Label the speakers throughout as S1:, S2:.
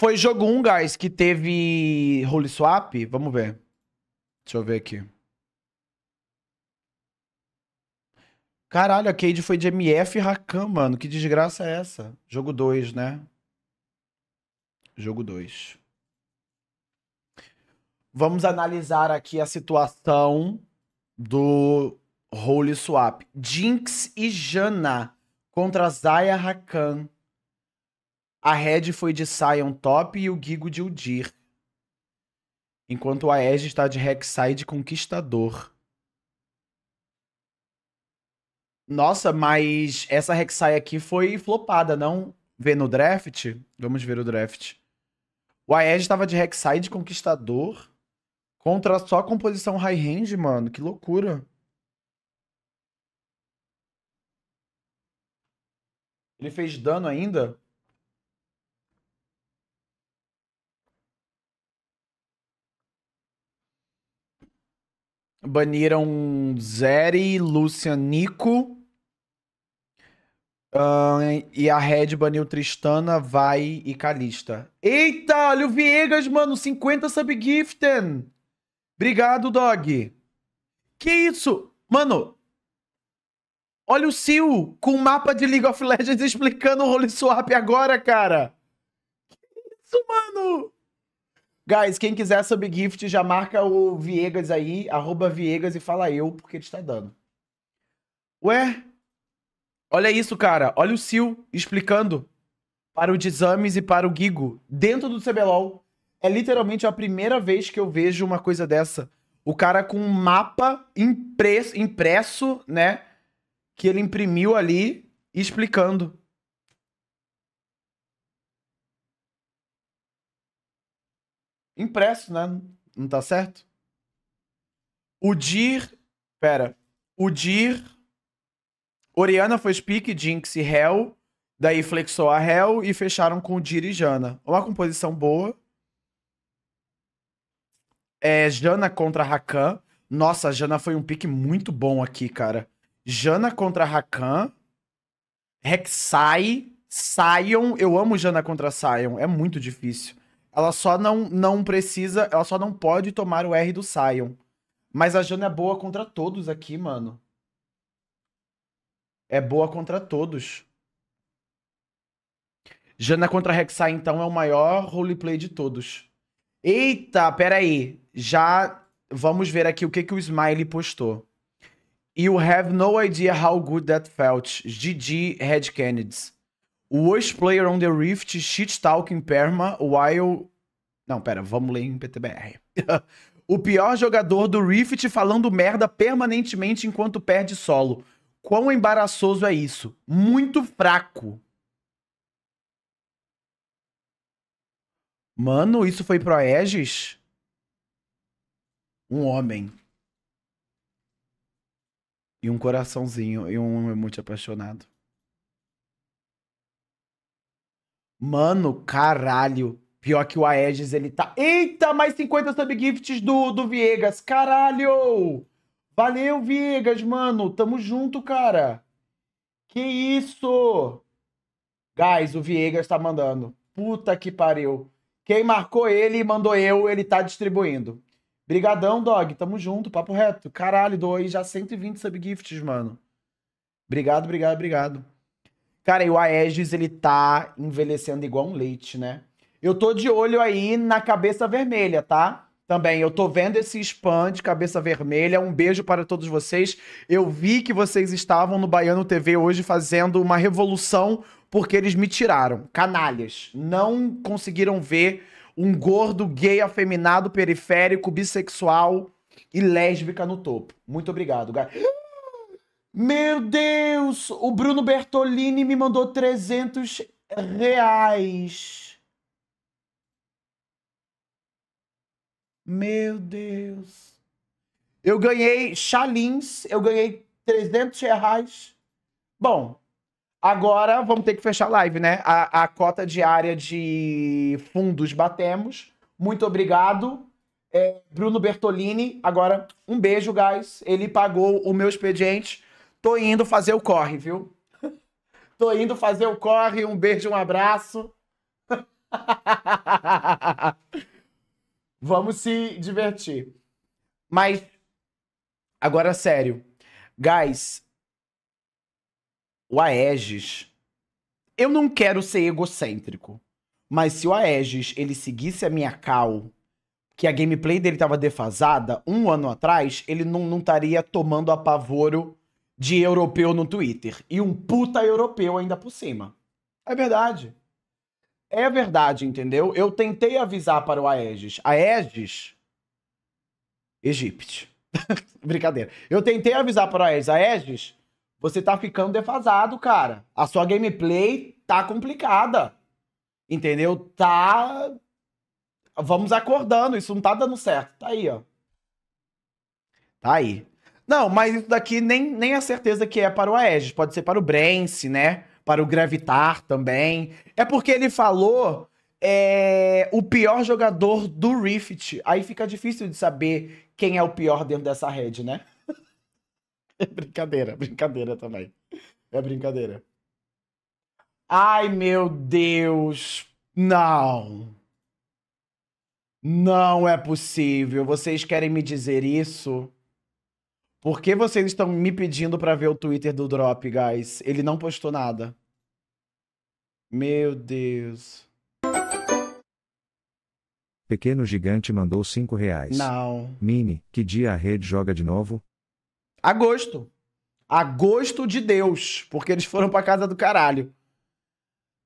S1: Foi jogo 1, um, guys, que teve Holy Swap. Vamos ver. Deixa eu ver aqui. Caralho, a Cade foi de MF e Rakan, mano. Que desgraça é essa? Jogo 2, né? Jogo 2. Vamos analisar aqui a situação do Holy Swap. Jinx e Jana contra Zaya Rakan. A Red foi de Sion top e o Gigo de Udir. Enquanto a Edge está de Rek'Sai Conquistador. Nossa, mas essa Rek'Sai aqui foi flopada, não? Vê no draft? Vamos ver o draft. O Aed estava de Rek'Sai de Conquistador contra só composição high range, mano. Que loucura. Ele fez dano ainda? Baniram Zeri, Lucian Nico. Uh, e a Red baniu Tristana, Vai e Calista. Eita, olha o Viegas, mano. 50 subgiften. Obrigado, Dog. Que isso? Mano, olha o Sil com o mapa de League of Legends explicando o role Swap agora, cara. Que isso, mano? Guys, quem quiser subgift, já marca o Viegas aí, arroba Viegas e fala eu, porque ele está dando. Ué? Olha isso, cara. Olha o Sil explicando para o Dizames e para o Gigo dentro do CBLOL. É literalmente a primeira vez que eu vejo uma coisa dessa. O cara com um mapa impresso, impresso né? Que ele imprimiu ali explicando. impresso, né? Não tá certo? O Dir. Pera. O Dir. Oriana foi Speak, Jinx e Hell. Daí flexou a Hell e fecharam com o Dir e Jana. Uma composição boa. É Jana contra Rakan. Nossa, Jana foi um pique muito bom aqui, cara. Jana contra Rakan. Rek'Sai. Sion. Eu amo Jana contra Sion. É muito difícil. Ela só não, não precisa, ela só não pode tomar o R do Sion. Mas a Jana é boa contra todos aqui, mano. É boa contra todos. Jana contra Rek'Sai, então, é o maior roleplay de todos. Eita, peraí. Já vamos ver aqui o que, que o Smiley postou. You have no idea how good that felt. GG, Red Kennedy Worst player on the Rift, shit talking perma, while. Não, pera, vamos ler em PTBR. o pior jogador do Rift falando merda permanentemente enquanto perde solo. Quão embaraçoso é isso? Muito fraco. Mano, isso foi pro Aegis? Um homem. E um coraçãozinho, e um homem muito apaixonado. Mano, caralho. Pior que o Aegis, ele tá. Eita, mais 50 subgifts do, do Viegas. Caralho! Valeu, Viegas, mano. Tamo junto, cara. Que isso? Guys, o Viegas tá mandando. Puta que pariu. Quem marcou ele e mandou eu, ele tá distribuindo. Brigadão, dog. Tamo junto, papo reto. Caralho, doei já 120 subgifts, mano. Obrigado, obrigado, obrigado. Cara, e o Aegis, ele tá envelhecendo igual um leite, né? Eu tô de olho aí na cabeça vermelha, tá? Também, eu tô vendo esse spam de cabeça vermelha. Um beijo para todos vocês. Eu vi que vocês estavam no Baiano TV hoje fazendo uma revolução porque eles me tiraram. Canalhas. Não conseguiram ver um gordo gay afeminado periférico bissexual e lésbica no topo. Muito obrigado, galera. Meu Deus! O Bruno Bertolini me mandou 300 reais. Meu Deus. Eu ganhei chalins, eu ganhei 300 reais. Bom, agora vamos ter que fechar a live, né? A, a cota diária de fundos batemos. Muito obrigado. É, Bruno Bertolini, agora um beijo, guys. Ele pagou o meu expediente. Tô indo fazer o corre, viu? Tô indo fazer o corre. Um beijo, um abraço. Vamos se divertir. Mas, agora sério. Guys, o Aegis. Eu não quero ser egocêntrico. Mas se o Aegis ele seguisse a minha cal, que a gameplay dele tava defasada um ano atrás, ele não estaria tomando apavoro de europeu no Twitter. E um puta europeu ainda por cima. É verdade. É verdade, entendeu? Eu tentei avisar para o Aegis. Aegis. Egipte. Brincadeira. Eu tentei avisar para o Aegis. Aegis, você tá ficando defasado, cara. A sua gameplay tá complicada. Entendeu? Tá. Vamos acordando. Isso não tá dando certo. Tá aí, ó. Tá aí. Não, mas isso daqui nem, nem a certeza que é para o Aegis. Pode ser para o Brence, né? Para o Gravitar também. É porque ele falou é, o pior jogador do Rift. Aí fica difícil de saber quem é o pior dentro dessa rede, né? É brincadeira, brincadeira também. É brincadeira. Ai, meu Deus. Não. Não é possível. Vocês querem me dizer isso? Por que vocês estão me pedindo para ver o Twitter do Drop, guys? Ele não postou nada. Meu Deus. Pequeno Gigante mandou 5 reais. Não. Mini, que dia a rede joga de novo? Agosto. Agosto de Deus. Porque eles foram pra casa do caralho.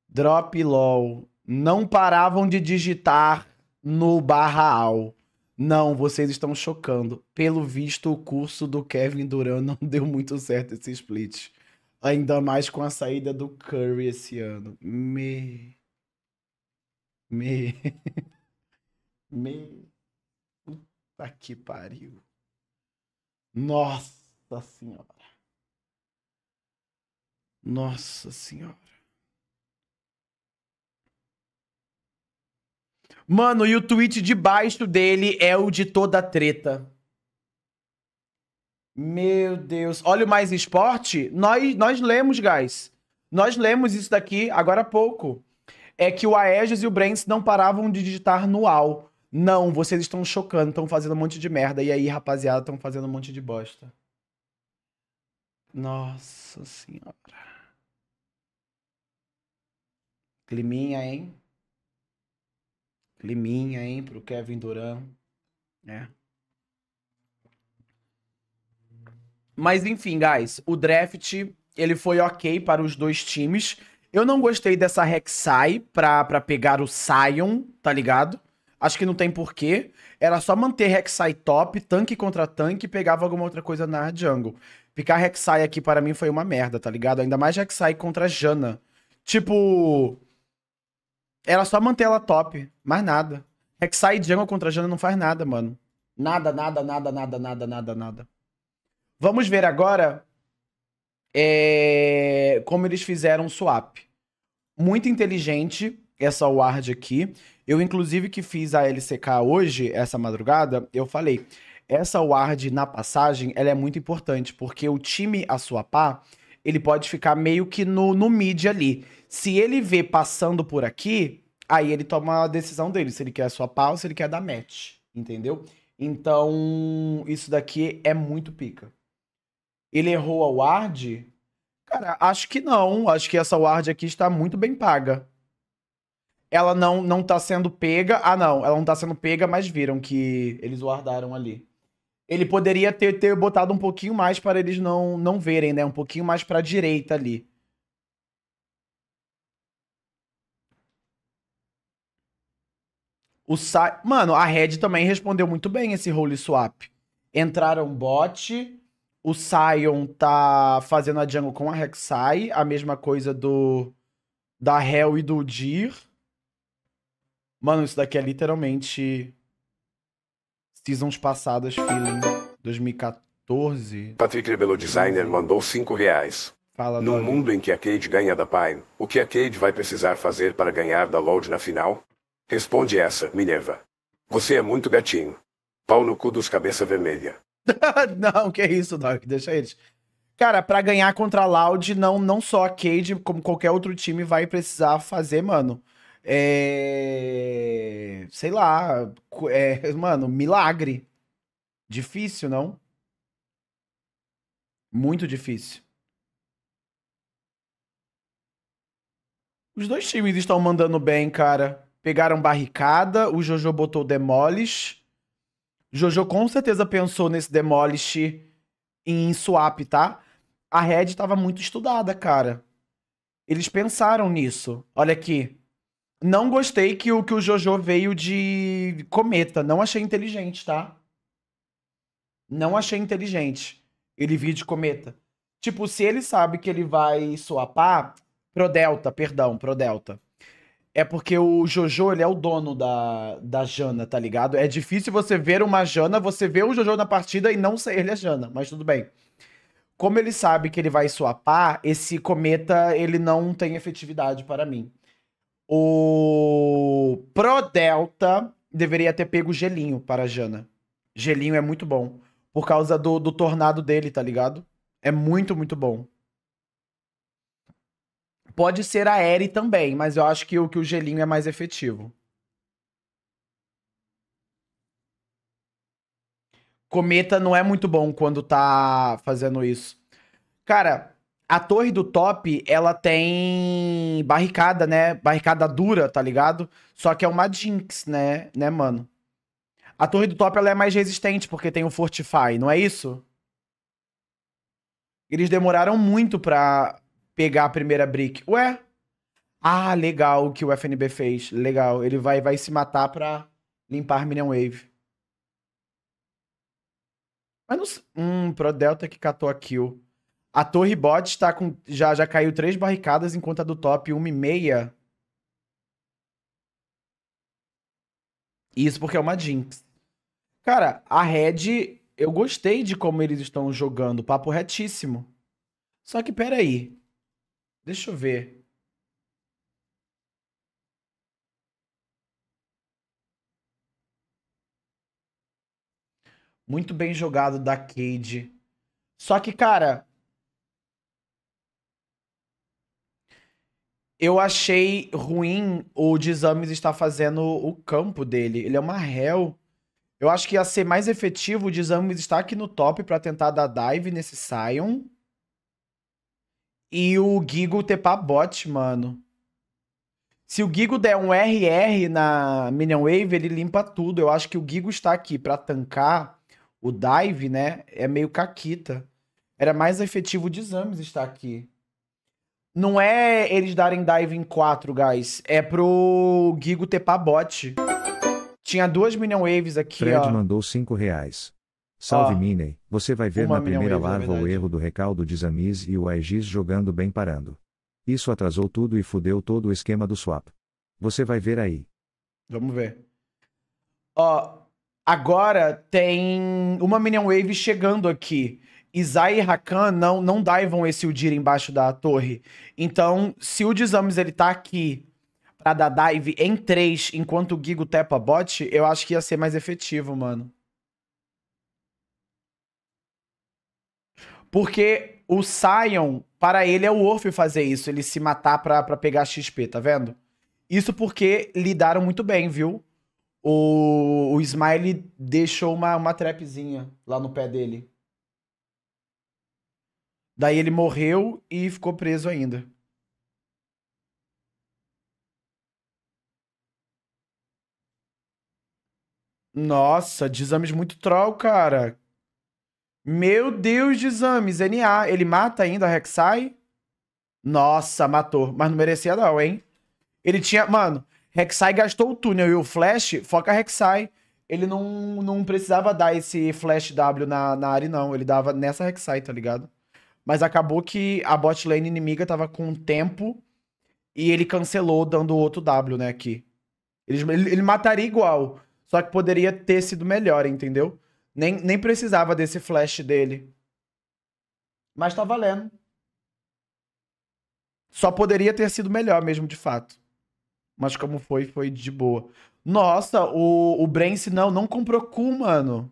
S1: Drop LOL. Não paravam de digitar no barra ao. Não, vocês estão chocando. Pelo visto, o curso do Kevin Durant não deu muito certo esse split. Ainda mais com a saída do Curry esse ano. Me. Me. Me. Puta que pariu. Nossa Senhora. Nossa Senhora. Mano, e o tweet de baixo dele é o de toda a treta. Meu Deus. Olha o Mais Esporte. Nós, nós lemos, guys. Nós lemos isso daqui agora há pouco. É que o Aegis e o Brents não paravam de digitar no AU. Não, vocês estão chocando, estão fazendo um monte de merda. E aí, rapaziada, estão fazendo um monte de bosta. Nossa senhora. Climinha, hein? Liminha, hein, pro Kevin Durant, né? Mas enfim, guys, o draft ele foi ok para os dois times. Eu não gostei dessa Rek'Sai pra, pra pegar o Sion, tá ligado? Acho que não tem porquê. Era só manter Rek'Sai top, tanque contra tanque, e pegava alguma outra coisa na jungle. Picar Rek'Sai aqui para mim foi uma merda, tá ligado? Ainda mais Rek'Sai contra Janna. Tipo, era só manter ela top, mais nada. Rek'Sai é e Jungle contra a Jana não faz nada, mano. Nada, nada, nada, nada, nada, nada, nada. Vamos ver agora é... como eles fizeram o swap. Muito inteligente essa ward aqui. Eu, inclusive, que fiz a LCK hoje, essa madrugada, eu falei. Essa ward na passagem, ela é muito importante, porque o time a swapar, ele pode ficar meio que no, no mid ali. Se ele vê passando por aqui, aí ele toma a decisão dele, se ele quer a sua pau, se ele quer dar match, entendeu? Então, isso daqui é muito pica. Ele errou a ward? Cara, acho que não. Acho que essa ward aqui está muito bem paga. Ela não, não tá sendo pega. Ah, não. Ela não tá sendo pega, mas viram que eles guardaram ali. Ele poderia ter, ter botado um pouquinho mais para eles não, não verem, né? Um pouquinho mais a direita ali. O Sa... Mano, a Red também respondeu muito bem esse role swap. Entraram bot, o Sion tá fazendo a jungle com a Rek'Sai, a mesma coisa do da Hell e do Dir. Mano, isso daqui é literalmente seasons passadas, feeling 2014. Patrick Rebelo Designer mandou 5 reais. Fala, no mundo em que a Cade ganha da Pine, o que a Cade vai precisar fazer para ganhar da Lord na final? Responde essa, Minerva. Você é muito gatinho. Pau no cu dos cabeça vermelha. não, que isso, Doc. Deixa eles. Cara, para ganhar contra a Loud, não, não só a Cade, como qualquer outro time vai precisar fazer, mano. É... Sei lá. É... Mano, milagre. Difícil, não? Muito difícil. Os dois times estão mandando bem, cara pegaram barricada, o Jojo botou demolish. Jojo com certeza pensou nesse demolish em swap, tá? A Red tava muito estudada, cara. Eles pensaram nisso. Olha aqui. Não gostei que o, que o Jojo veio de cometa. Não achei inteligente, tá? Não achei inteligente. Ele vir de cometa. Tipo, se ele sabe que ele vai swapar. Pro Delta, perdão, pro Delta é porque o Jojo, ele é o dono da, da Jana, tá ligado? É difícil você ver uma Jana, você ver o Jojo na partida e não ser ele a é Jana, mas tudo bem. Como ele sabe que ele vai swapar, esse cometa, ele não tem efetividade para mim. O Pro Delta deveria ter pego gelinho para a Jana. Gelinho é muito bom. Por causa do, do tornado dele, tá ligado? É muito, muito bom. Pode ser a Eri também, mas eu acho que o, que o gelinho é mais efetivo. Cometa não é muito bom quando tá fazendo isso. Cara, a torre do top, ela tem barricada, né? Barricada dura, tá ligado? Só que é uma Jinx, né, né, mano? A torre do top ela é mais resistente porque tem o Fortify, não é isso? Eles demoraram muito pra, pegar a primeira brick. Ué? Ah, legal o que o FNB fez. Legal. Ele vai, vai se matar pra limpar Minion Wave. Mas não... Hum, Pro Delta que catou a kill. A torre bot está com... Já, já caiu três barricadas, enquanto a do top, uma e meia. Isso porque é uma Jinx. Cara, a Red, eu gostei de como eles estão jogando, papo retíssimo. Só que peraí, Deixa eu ver. Muito bem jogado da Cade. Só que, cara. Eu achei ruim o Dizames estar fazendo o campo dele. Ele é uma réu. Eu acho que ia ser mais efetivo o Dizames estar aqui no top para tentar dar dive nesse Sion e o Gigo pra bot, mano. Se o Gigo der um RR na Minion Wave, ele limpa tudo. Eu acho que o Gigo está aqui para tancar o dive, né? É meio caquita. Era mais efetivo de exames estar aqui. Não é eles darem dive em 4, guys. É pro Gigo pra bot. Tinha duas Minion Waves aqui, Fred ó. Fred mandou 5 reais. Salve ah, você vai ver na primeira é larva é o erro do recaldo de Zamiz e o Aegis jogando bem parando. Isso atrasou tudo e fudeu todo o esquema do swap. Você vai ver aí. Vamos ver. Ó, oh, agora tem uma Minion Wave chegando aqui. Isai e Rakan não, não daivam esse Udir embaixo da torre. Então, se o Dizames ele tá aqui pra dar dive em 3, enquanto o Gigo tepa bot, eu acho que ia ser mais efetivo, mano. Porque o Sion, para ele, é o Orfe fazer isso, ele se matar pra, pra pegar XP, tá vendo? Isso porque lidaram muito bem, viu? O, o Smile deixou uma, uma trapzinha lá no pé dele. Daí ele morreu e ficou preso ainda. Nossa, desames muito troll, cara. Meu Deus de exames, NA. Ele mata ainda a Rek'Sai? Nossa, matou. Mas não merecia não, hein? Ele tinha... Mano, Rek'Sai gastou o túnel e o flash, foca Rek'Sai. Ele não, não precisava dar esse flash W na, na área, não. Ele dava nessa Rek'Sai, tá ligado? Mas acabou que a bot lane inimiga tava com tempo e ele cancelou dando outro W, né, aqui. Ele, ele, ele mataria igual, só que poderia ter sido melhor, entendeu? Nem, nem precisava desse flash dele. Mas tá valendo. Só poderia ter sido melhor mesmo, de fato. Mas como foi, foi de boa. Nossa, o, o Brence não, não comprou cu, mano.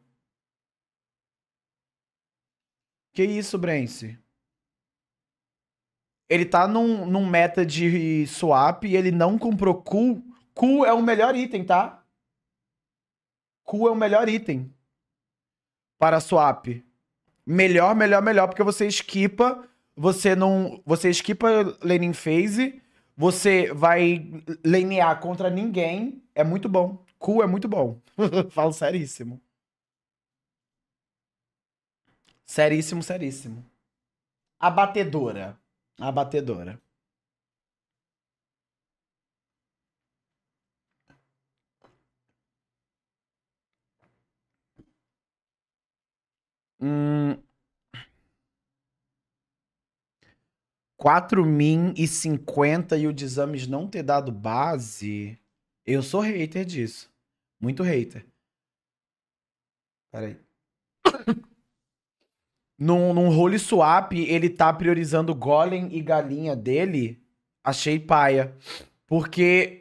S1: Que isso, Brence? Ele tá num, num meta de swap e ele não comprou cu. Cu é o melhor item, tá? Cu é o melhor item para swap. Melhor, melhor, melhor, porque você esquipa, você não. Você esquipa laning phase, você vai lanear contra ninguém. É muito bom. Cool é muito bom. Falo seríssimo. Seríssimo, seríssimo. Abatedora. Abatedora. Hum, 4 min e 50 e o de exames não ter dado base. Eu sou hater disso. Muito hater. Peraí. num, num role swap, ele tá priorizando golem e galinha dele. Achei paia. Porque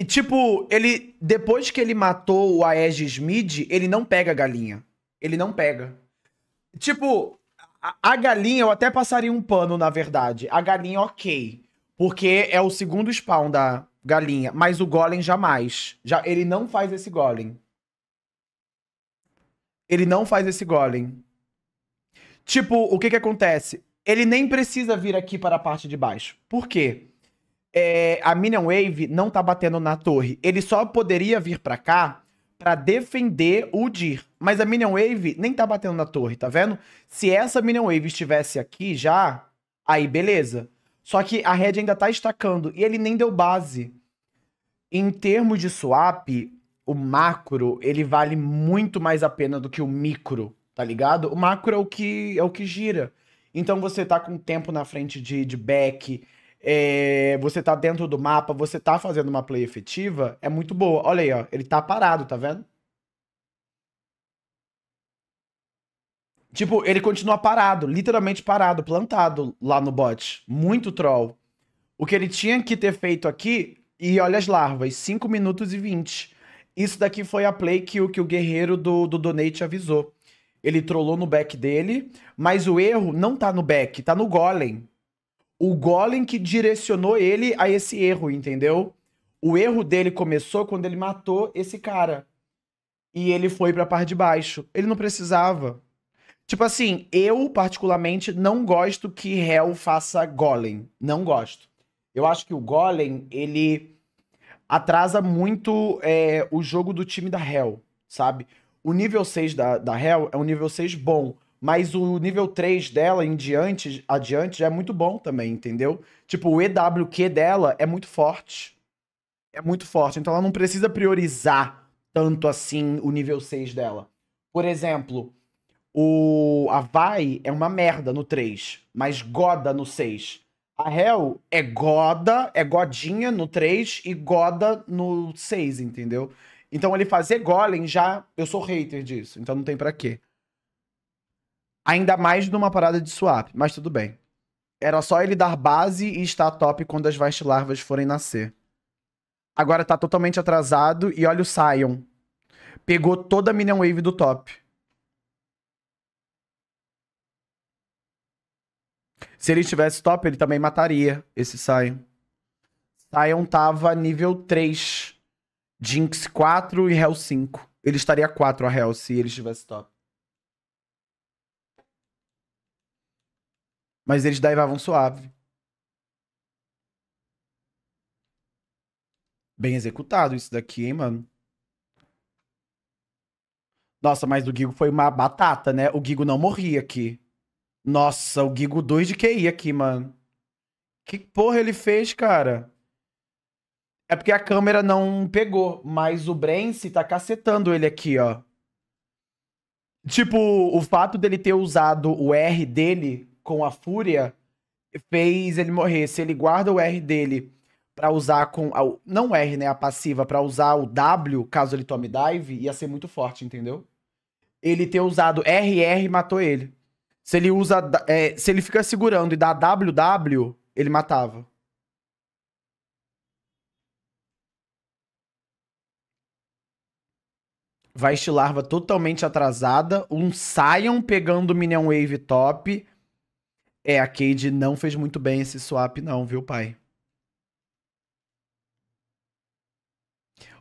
S1: e, tipo, ele. Depois que ele matou o Aegis Mid, ele não pega a galinha. Ele não pega. Tipo, a, a galinha, eu até passaria um pano, na verdade. A galinha, ok. Porque é o segundo spawn da galinha. Mas o Golem jamais. Já, ele não faz esse Golem. Ele não faz esse Golem. Tipo, o que que acontece? Ele nem precisa vir aqui para a parte de baixo. Por quê? é, a Minion Wave não tá batendo na torre. Ele só poderia vir pra cá para defender o Dir. Mas a Minion Wave nem tá batendo na torre, tá vendo? Se essa Minion Wave estivesse aqui já, aí beleza. Só que a Red ainda tá estacando e ele nem deu base. Em termos de swap, o macro, ele vale muito mais a pena do que o micro, tá ligado? O macro é o que, é o que gira. Então você tá com tempo na frente de, de back, é, você tá dentro do mapa, você tá fazendo uma play efetiva, é muito boa. Olha aí, ó, ele tá parado, tá vendo? Tipo, ele continua parado, literalmente parado, plantado lá no bot. Muito troll. O que ele tinha que ter feito aqui, e olha as larvas, 5 minutos e 20. Isso daqui foi a play que, que o guerreiro do, do Donate avisou. Ele trollou no back dele, mas o erro não tá no back, tá no golem o Golem que direcionou ele a esse erro, entendeu? O erro dele começou quando ele matou esse cara. E ele foi pra parte de baixo. Ele não precisava. Tipo assim, eu particularmente não gosto que Hell faça golem. Não gosto. Eu acho que o golem, ele atrasa muito é, o jogo do time da Hell, sabe? O nível 6 da, da réu é um nível 6 bom mas o nível 3 dela em diante, adiante já é muito bom também, entendeu? Tipo, o EWQ dela é muito forte. É muito forte, então ela não precisa priorizar tanto assim o nível 6 dela. Por exemplo, o a Vai é uma merda no 3, mas goda no 6. A Hell é goda, é godinha no 3 e goda no 6, entendeu? Então ele fazer golem já, eu sou hater disso, então não tem para quê. Ainda mais numa parada de swap, mas tudo bem. Era só ele dar base e estar top quando as larvas forem nascer. Agora tá totalmente atrasado e olha o Sion. Pegou toda a Minion Wave do top. Se ele estivesse top, ele também mataria esse Sion. Sion tava nível 3. Jinx 4 e Hell 5. Ele estaria 4 a Hell se ele estivesse top. Mas eles daivavam suave. Bem executado isso daqui, hein, mano? Nossa, mas o Gigo foi uma batata, né? O Gigo não morria aqui. Nossa, o Gigo 2 de QI aqui, mano. Que porra ele fez, cara? É porque a câmera não pegou, mas o Brence tá cacetando ele aqui, ó. Tipo, o fato dele ter usado o R dele com a Fúria fez ele morrer. Se ele guarda o R dele para usar com. A, não o R, né? A passiva, para usar o W, caso ele tome dive, ia ser muito forte, entendeu? Ele ter usado RR matou ele. Se ele usa. É, se ele fica segurando e dá WW, ele matava. Vai Larva totalmente atrasada. Um Sion pegando Minion Wave top. É, a Cade não fez muito bem esse swap, não, viu, pai?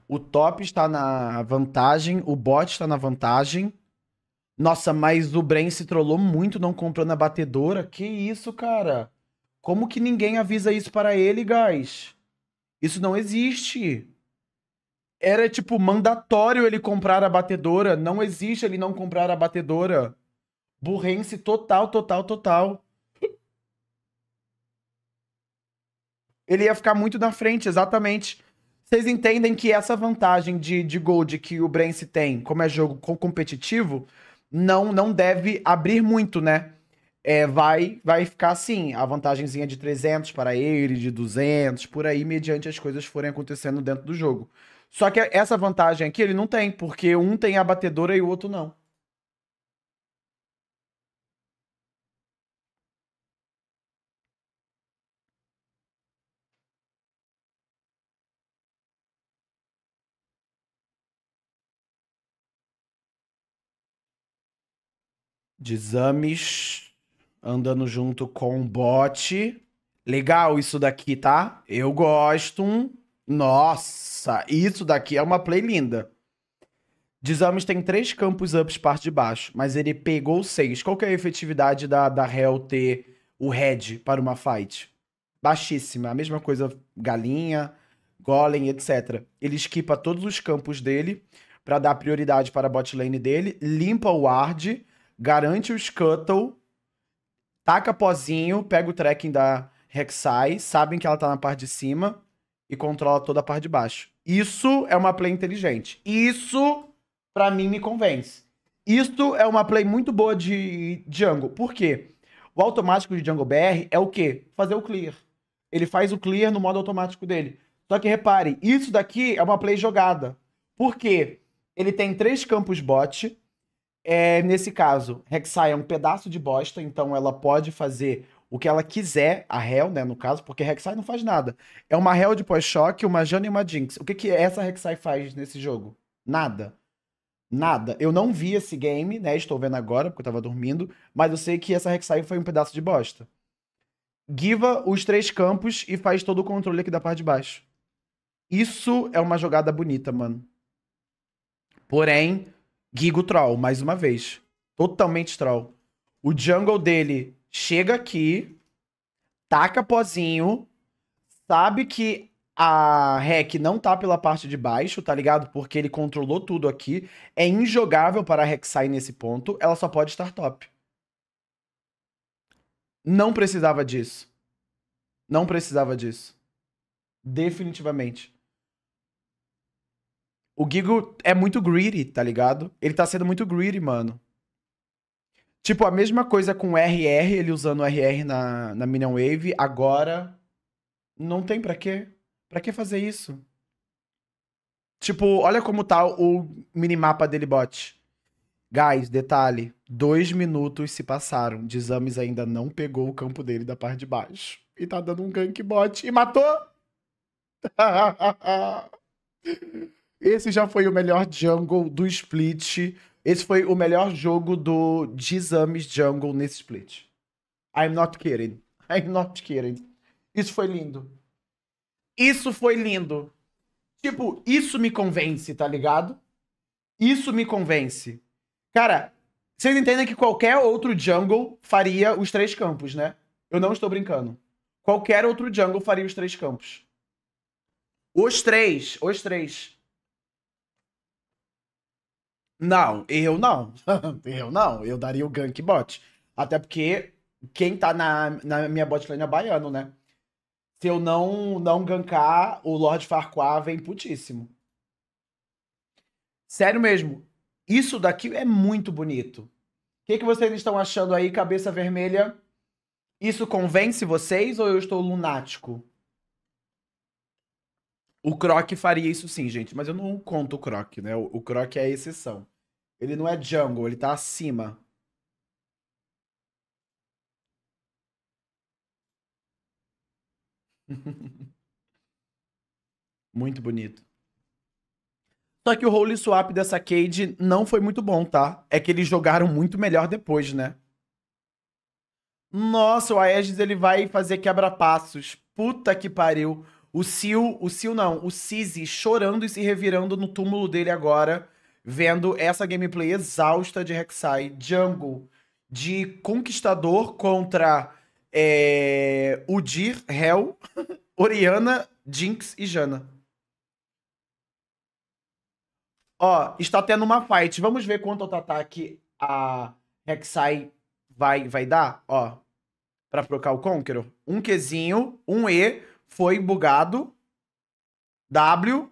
S1: O top está na vantagem, o bot está na vantagem. Nossa, mas o Bren se trollou muito não comprando a batedora. Que isso, cara? Como que ninguém avisa isso para ele, guys? Isso não existe. Era, tipo, mandatório ele comprar a batedora. Não existe ele não comprar a batedora. Burrense total, total, total. ele ia ficar muito na frente, exatamente. Vocês entendem que essa vantagem de, de gold que o Brence tem, como é jogo competitivo, não não deve abrir muito, né? É, vai vai ficar assim, a vantagemzinha de 300 para ele, de 200, por aí, mediante as coisas forem acontecendo dentro do jogo. Só que essa vantagem aqui ele não tem, porque um tem a batedora e o outro não. de exames andando junto com o bot. Legal isso daqui, tá? Eu gosto. Nossa, isso daqui é uma play linda. De exames tem três campos ups parte de baixo, mas ele pegou seis. Qual que é a efetividade da, da Hell ter o head para uma fight? Baixíssima. A mesma coisa, galinha, golem, etc. Ele esquipa todos os campos dele para dar prioridade para a bot lane dele, limpa o ward garante o Scuttle, taca pozinho, pega o tracking da Rek'Sai, sabem que ela tá na parte de cima e controla toda a parte de baixo. Isso é uma play inteligente. Isso, para mim, me convence. Isso é uma play muito boa de jungle. Por quê? O automático de jungle BR é o quê? Fazer o clear. Ele faz o clear no modo automático dele. Só que reparem, isso daqui é uma play jogada. Por quê? Ele tem três campos bot, é, nesse caso, Rek'Sai é um pedaço de bosta, então ela pode fazer o que ela quiser, a réu, né, no caso, porque Rek'Sai não faz nada. É uma réu de pós-choque, uma Jana e uma Jinx. O que que essa Rek'Sai faz nesse jogo? Nada. Nada. Eu não vi esse game, né, estou vendo agora, porque eu tava dormindo, mas eu sei que essa Rek'Sai foi um pedaço de bosta. Giva os três campos e faz todo o controle aqui da parte de baixo. Isso é uma jogada bonita, mano. Porém, Gigo troll, mais uma vez. Totalmente troll. O jungle dele chega aqui, taca pozinho, sabe que a REC não tá pela parte de baixo, tá ligado? Porque ele controlou tudo aqui. É injogável para a REC sair nesse ponto, ela só pode estar top. Não precisava disso. Não precisava disso. Definitivamente. O Gigo é muito greedy, tá ligado? Ele tá sendo muito greedy, mano. Tipo, a mesma coisa com RR, ele usando o RR na, na Minion Wave, agora não tem pra quê. Pra que fazer isso? Tipo, olha como tá o minimapa dele, bot. Guys, detalhe, dois minutos se passaram. Dizames ainda não pegou o campo dele da parte de baixo. E tá dando um gank bot. E matou! Esse já foi o melhor jungle do split. Esse foi o melhor jogo do de jungle nesse split. I'm not kidding. I'm not kidding. Isso foi lindo. Isso foi lindo. Tipo, isso me convence, tá ligado? Isso me convence. Cara, vocês entendem que qualquer outro jungle faria os três campos, né? Eu não estou brincando. Qualquer outro jungle faria os três campos. Os três, os três. Não, eu não. eu não. Eu daria o gank bot. Até porque quem tá na, na minha botlane é baiano, né? Se eu não, não gankar, o Lord Farquaad vem putíssimo. Sério mesmo. Isso daqui é muito bonito. O que, que vocês estão achando aí, cabeça vermelha? Isso convence vocês ou eu estou lunático? O Croc faria isso sim, gente, mas eu não conto o Croc, né? O, o Croc é a exceção. Ele não é jungle, ele tá acima. muito bonito. Só que o role swap dessa Cade não foi muito bom, tá? É que eles jogaram muito melhor depois, né? Nossa, o Aegis ele vai fazer quebra-passos. Puta que pariu. O Sil, o Sil não, o Cizi chorando e se revirando no túmulo dele agora, vendo essa gameplay exausta de Rek'Sai Jungle, de Conquistador contra é, Udir, Hell, Oriana, Jinx e Janna. Ó, está tendo uma fight. Vamos ver quanto ataque a Rek'Sai vai, vai dar, ó, para procar o Conqueror. Um Qzinho, um E, foi bugado. W,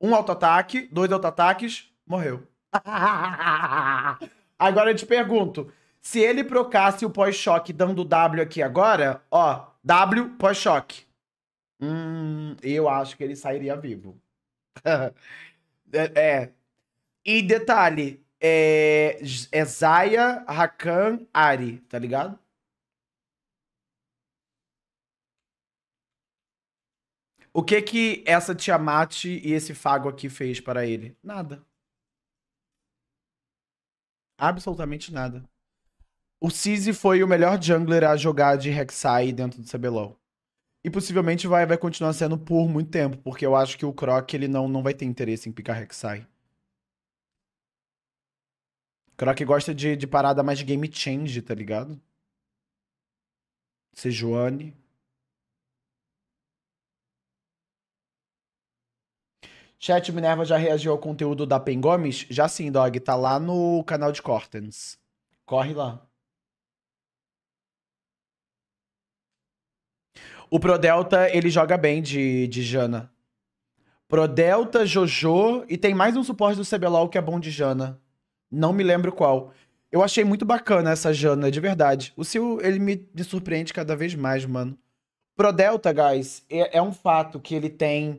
S1: um auto-ataque, dois auto-ataques, morreu. agora eu te pergunto: se ele procasse o pós-choque dando W aqui agora, ó, W, pós-choque. Hum, eu acho que ele sairia vivo. é, é, E detalhe: é, é Zaya, Rakan, Ari, tá ligado? O que que essa Tiamat e esse Fago aqui fez para ele? Nada. Absolutamente nada. O Cizi foi o melhor jungler a jogar de Rek'Sai dentro do CBLOL. E possivelmente vai, vai continuar sendo por muito tempo, porque eu acho que o Croc ele não, não vai ter interesse em picar Rek'Sai. Croc gosta de, de parada mais game change, tá ligado? Sejuani. Chat Minerva já reagiu ao conteúdo da Pengomes, Já sim, Dog. Tá lá no canal de Cortens. Corre lá. O Prodelta, ele joga bem de, de Jana. Prodelta, Jojo e tem mais um suporte do CBLOL que é bom de Jana. Não me lembro qual. Eu achei muito bacana essa Jana, de verdade. O Sil, ele me, me surpreende cada vez mais, mano. Prodelta, guys, é, é um fato que ele tem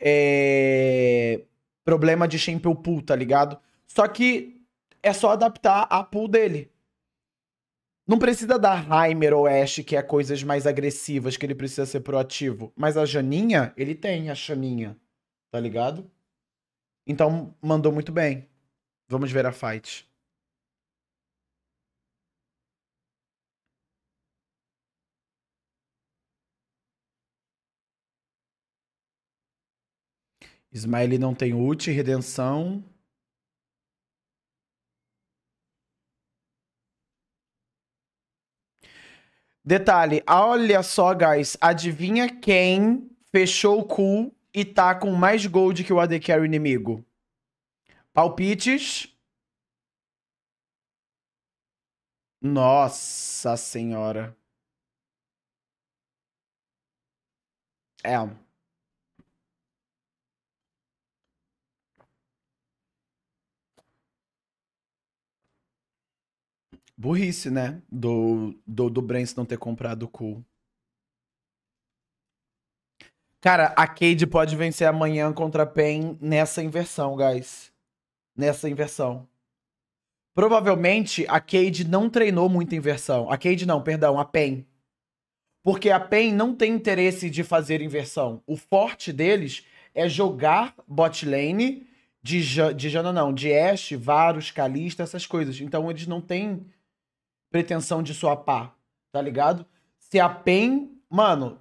S1: é, problema de shampoo Pool, tá ligado? Só que é só adaptar a pool dele. Não precisa da Heimer ou Ash, que é coisas mais agressivas, que ele precisa ser proativo. Mas a Janinha, ele tem a Janinha, tá ligado? Então mandou muito bem. Vamos ver a fight. Smile não tem ult, redenção. Detalhe, olha só, guys. Adivinha quem fechou o cool e tá com mais gold que o AD Carry inimigo? Palpites. Nossa senhora. É. Burrice, né? Do, do, do Brance não ter comprado o cool. Cara, a Cade pode vencer amanhã contra a Pen nessa inversão, guys. Nessa inversão. Provavelmente a Cade não treinou muita inversão. A Cade não, perdão, a Pen. Porque a PEN não tem interesse de fazer inversão. O forte deles é jogar bot lane de, de Jana, não, de Ashe, Varus, Kalista, essas coisas. Então eles não têm pretensão de pá, tá ligado? Se a PEN. Mano,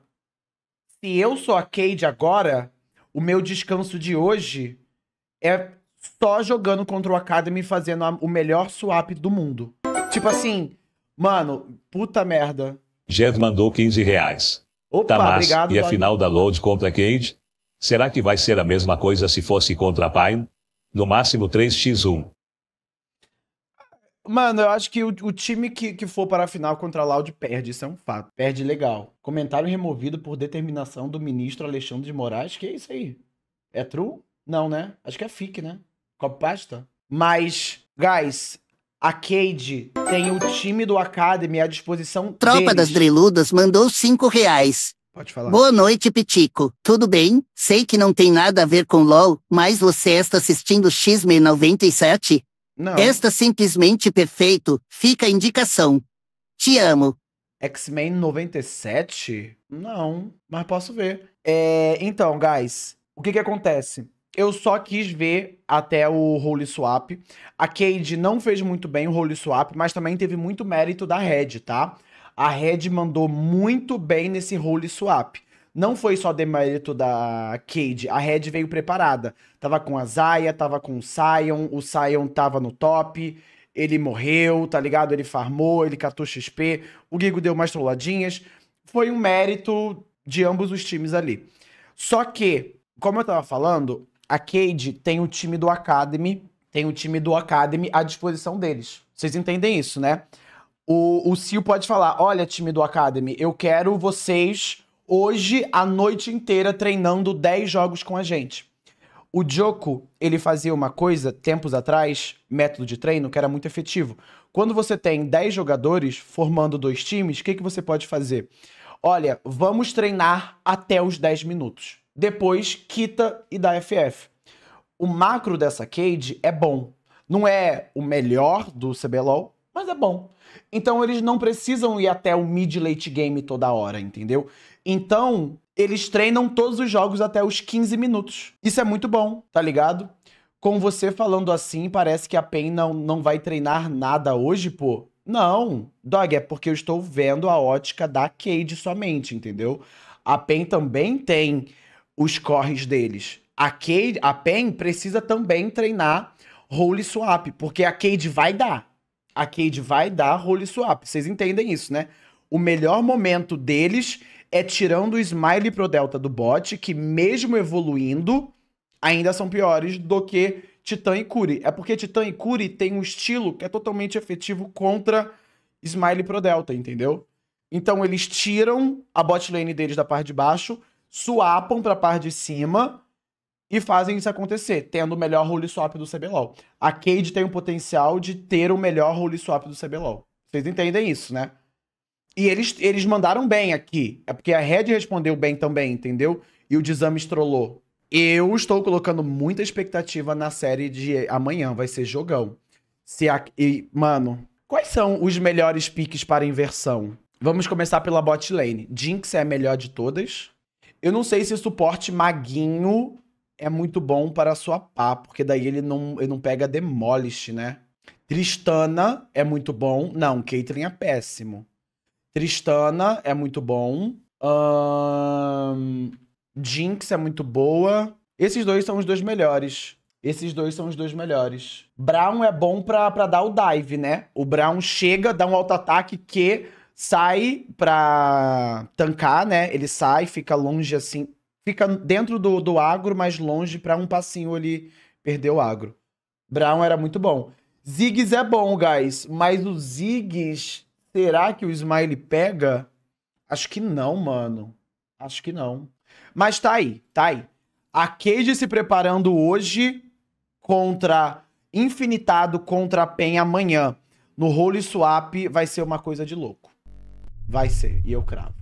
S1: se eu sou a Cade agora, o meu descanso de hoje é só jogando contra o Academy fazendo a, o melhor swap do mundo. Tipo assim, mano, puta merda. Jeff mandou 15 reais. Opa, Tamás, tá obrigado. E a final da load contra a Cade? Será que vai ser a mesma coisa se fosse contra a Pine? No máximo 3x1. Mano, eu acho que o, o time que, que for para a final contra a Loud perde, isso é um fato. Perde legal. Comentário removido por determinação do ministro Alexandre de Moraes, que é isso aí. É true? Não, né? Acho que é fic, né? pasta. Mas, guys, a Cade tem o time do Academy à disposição Tropa deles. das Driludas mandou cinco reais. Pode falar. Boa noite, Pitico. Tudo bem? Sei que não tem nada a ver com LOL, mas você está assistindo X-Men 97? Não. Esta simplesmente perfeito fica a indicação. Te amo. X-Men 97? Não, mas posso ver. É, então, guys, o que que acontece? Eu só quis ver até o Holy Swap. A Cade não fez muito bem o Holy Swap, mas também teve muito mérito da Red, tá? A Red mandou muito bem nesse Holy Swap não foi só demérito da Cade. A Red veio preparada. Tava com a Zaya, tava com o Sion, o Sion tava no top. Ele morreu, tá ligado? Ele farmou, ele catou XP. O Gigo deu mais trolladinhas. Foi um mérito de ambos os times ali. Só que, como eu tava falando, a Cade tem o time do Academy, tem o time do Academy à disposição deles. Vocês entendem isso, né? O, o Sil pode falar: olha, time do Academy, eu quero vocês hoje a noite inteira treinando 10 jogos com a gente. O Joko, ele fazia uma coisa, tempos atrás, método de treino, que era muito efetivo. Quando você tem 10 jogadores formando dois times, o que, que você pode fazer? Olha, vamos treinar até os 10 minutos. Depois, quita e dá FF. O macro dessa Cade é bom. Não é o melhor do CBLOL, mas é bom. Então eles não precisam ir até o mid-late game toda hora, entendeu? Então, eles treinam todos os jogos até os 15 minutos. Isso é muito bom, tá ligado? Com você falando assim, parece que a PEN não, não vai treinar nada hoje, pô. Não, Dog, é porque eu estou vendo a ótica da Cade somente, entendeu? A PEN também tem os corres deles. A, Cade, a PEN precisa também treinar role swap, porque a Cade vai dar. A Cade vai dar role swap, vocês entendem isso, né? O melhor momento deles é tirando o smile pro delta do bot, que mesmo evoluindo, ainda são piores do que Titã e Curi. É porque Titã e Curi tem um estilo que é totalmente efetivo contra smile pro delta, entendeu? Então eles tiram a bot lane deles da parte de baixo, suapam pra parte de cima e fazem isso acontecer, tendo o melhor role swap do CBLOL. A Cade tem o potencial de ter o melhor role swap do CBLOL. Vocês entendem isso, né? E eles, eles mandaram bem aqui. É porque a Red respondeu bem também, entendeu? E o Desames estrolou. Eu estou colocando muita expectativa na série de amanhã, vai ser jogão. Se a... e, mano, quais são os melhores piques para inversão? Vamos começar pela bot lane. Jinx é a melhor de todas. Eu não sei se o suporte maguinho é muito bom para sua pá, porque daí ele não, ele não pega demolish, né? Tristana é muito bom. Não, Caitlyn é péssimo. Tristana é muito bom. Um, Jinx é muito boa. Esses dois são os dois melhores. Esses dois são os dois melhores. Brown é bom pra, pra dar o dive, né? O Brown chega, dá um auto-ataque que sai pra tancar, né? Ele sai, fica longe assim. Fica dentro do, do agro, mas longe pra um passinho ele perder o agro. Brown era muito bom. Ziggs é bom, guys, mas o Ziggs Será que o Smiley pega? Acho que não, mano. Acho que não. Mas tá aí, tá aí. A Cage se preparando hoje contra Infinitado contra Pen amanhã. No Holy Swap vai ser uma coisa de louco. Vai ser, e eu cravo.